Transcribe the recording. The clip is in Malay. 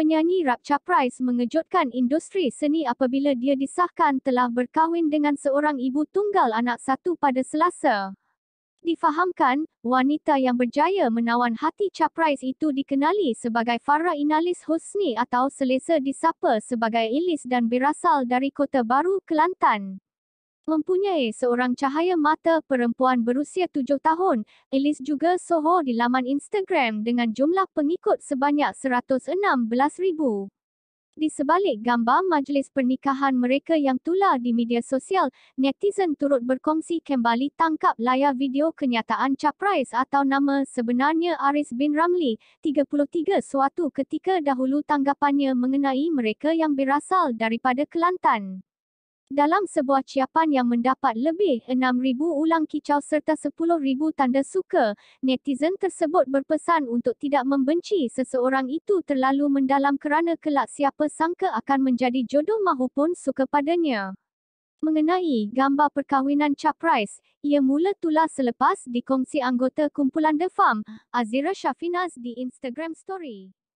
penyanyi rap Price mengejutkan industri seni apabila dia disahkan telah berkahwin dengan seorang ibu tunggal anak satu pada Selasa. Difahamkan, wanita yang berjaya menawan hati Caprice itu dikenali sebagai Farah Inalis Husni atau selesa disapa sebagai Ilis dan berasal dari Kota Baru, Kelantan. Mempunyai seorang cahaya mata perempuan berusia tujuh tahun, Elise juga soho di laman Instagram dengan jumlah pengikut sebanyak 116 ribu. Di sebalik gambar majlis pernikahan mereka yang tular di media sosial, netizen turut berkongsi kembali tangkap layar video kenyataan Caprice atau nama sebenarnya Aris bin Ramli, 33 suatu ketika dahulu tanggapannya mengenai mereka yang berasal daripada Kelantan. Dalam sebuah ciapan yang mendapat lebih 6,000 ulang kicau serta 10,000 tanda suka, netizen tersebut berpesan untuk tidak membenci seseorang itu terlalu mendalam kerana kelak siapa sangka akan menjadi jodoh mahupun suka padanya. Mengenai gambar perkahwinan Caprice, ia mula tular selepas dikongsi anggota kumpulan The Farm, Azira Shafinaz di Instagram Story.